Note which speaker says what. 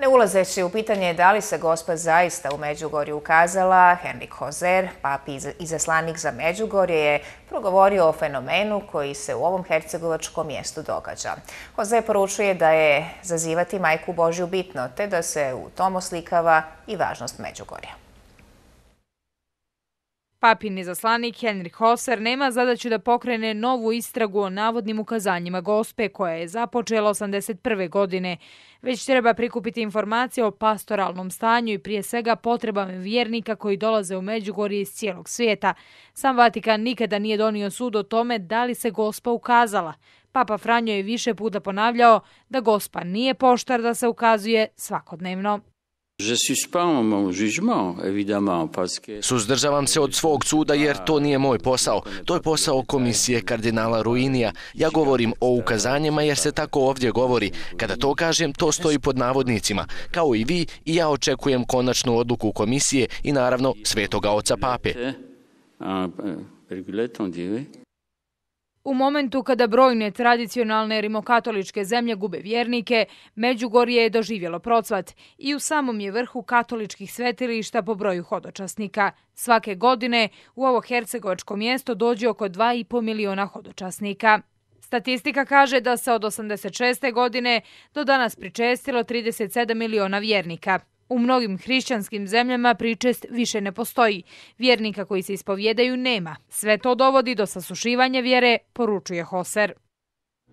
Speaker 1: Ne ulazeći u pitanje da li se gospa zaista u Međugorju ukazala, Henrik Hozer, papi i zaslanik za Međugorje, je progovorio o fenomenu koji se u ovom hercegovačkom mjestu događa. Hozer poručuje da je zazivati majku Božju bitno, te da se u tom oslikava i važnost Međugorja.
Speaker 2: Papin izaslanik Henry Hosser nema zadaću da pokrene novu istragu o navodnim ukazanjima gospe koja je započela 81. godine, već treba prikupiti informacije o pastoralnom stanju i prije svega potrebama vjernika koji dolaze u Međugorje iz cijelog svijeta. Sam Vatikan nikada nije donio sud o tome da li se gospa ukazala. Papa Franjo je više puta ponavljao da gospa nije poštar da se ukazuje svakodnevno.
Speaker 3: Suzdržavam se od svog suda jer to nije moj posao. To je posao komisije kardinala Ruinija. Ja govorim o ukazanjima jer se tako ovdje govori. Kada to kažem, to stoji pod navodnicima. Kao i vi, i ja očekujem konačnu odluku komisije i naravno svetoga oca pape. Regulatom
Speaker 2: U momentu kada brojne tradicionalne rimokatoličke zemlje gube vjernike, Međugorje je doživjelo procvat i u samom je vrhu katoličkih svetilišta po broju hodočasnika. Svake godine u ovo hercegovačko mjesto dođe oko 2,5 miliona hodočasnika. Statistika kaže da se od 86. godine do danas pričestilo 37 miliona vjernika. U mnogim hrišćanskim zemljama pričest više ne postoji. Vjernika koji se ispovjedaju nema. Sve to dovodi do sasušivanja vjere, poručuje Hoser.